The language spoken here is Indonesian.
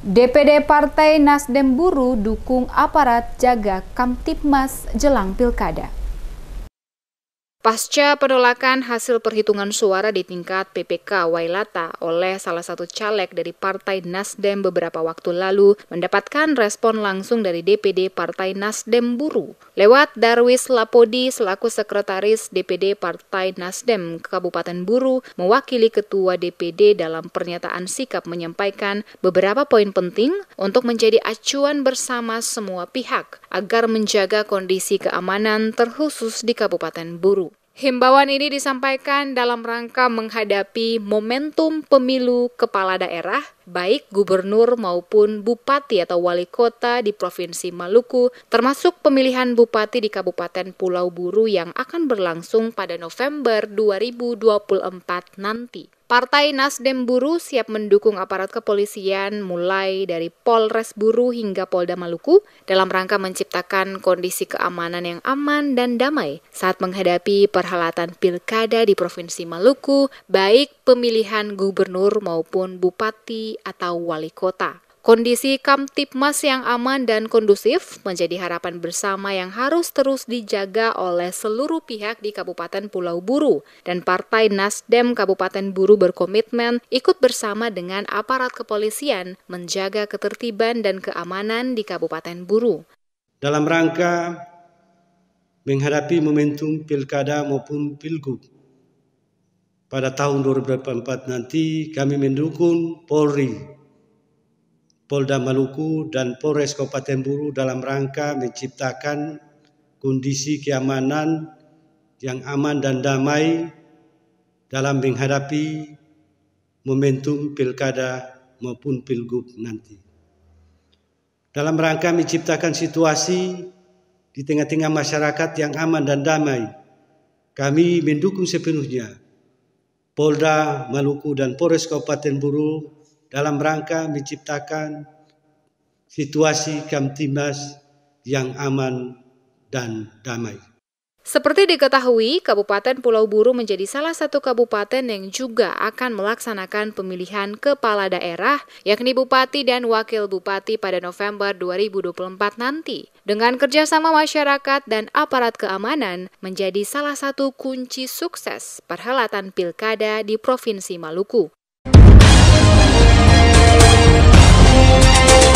DPD Partai Nasdem Buru dukung aparat jaga Kamtipmas jelang pilkada. Pasca penolakan hasil perhitungan suara di tingkat PPK Wailata oleh salah satu caleg dari Partai Nasdem beberapa waktu lalu mendapatkan respon langsung dari DPD Partai Nasdem Buru. Lewat Darwis Lapodi selaku sekretaris DPD Partai Nasdem Kabupaten Buru mewakili ketua DPD dalam pernyataan sikap menyampaikan beberapa poin penting untuk menjadi acuan bersama semua pihak agar menjaga kondisi keamanan terkhusus di Kabupaten Buru. Himbauan ini disampaikan dalam rangka menghadapi momentum pemilu kepala daerah, baik gubernur maupun bupati atau wali kota di Provinsi Maluku, termasuk pemilihan bupati di Kabupaten Pulau Buru yang akan berlangsung pada November 2024 nanti. Partai Nasdem Buru siap mendukung aparat kepolisian mulai dari Polres Buru hingga Polda Maluku dalam rangka menciptakan kondisi keamanan yang aman dan damai saat menghadapi perhelatan pilkada di Provinsi Maluku, baik pemilihan gubernur maupun bupati atau wali kota. Kondisi Kamtipmas yang aman dan kondusif menjadi harapan bersama yang harus terus dijaga oleh seluruh pihak di Kabupaten Pulau Buru dan Partai Nasdem Kabupaten Buru berkomitmen ikut bersama dengan aparat kepolisian menjaga ketertiban dan keamanan di Kabupaten Buru. Dalam rangka menghadapi momentum pilkada maupun pilgub pada tahun 2024 nanti kami mendukung Polri Polda Maluku dan Polres Kabupaten Buru dalam rangka menciptakan kondisi keamanan yang aman dan damai dalam menghadapi momentum pilkada maupun pilgub nanti. Dalam rangka menciptakan situasi di tengah-tengah masyarakat yang aman dan damai, kami mendukung sepenuhnya Polda Maluku dan Polres Kabupaten Buru dalam rangka menciptakan situasi Kamtimas yang aman dan damai. Seperti diketahui, Kabupaten Pulau Buru menjadi salah satu kabupaten yang juga akan melaksanakan pemilihan kepala daerah, yakni bupati dan wakil bupati pada November 2024 nanti. Dengan kerjasama masyarakat dan aparat keamanan menjadi salah satu kunci sukses perhelatan pilkada di Provinsi Maluku. Thank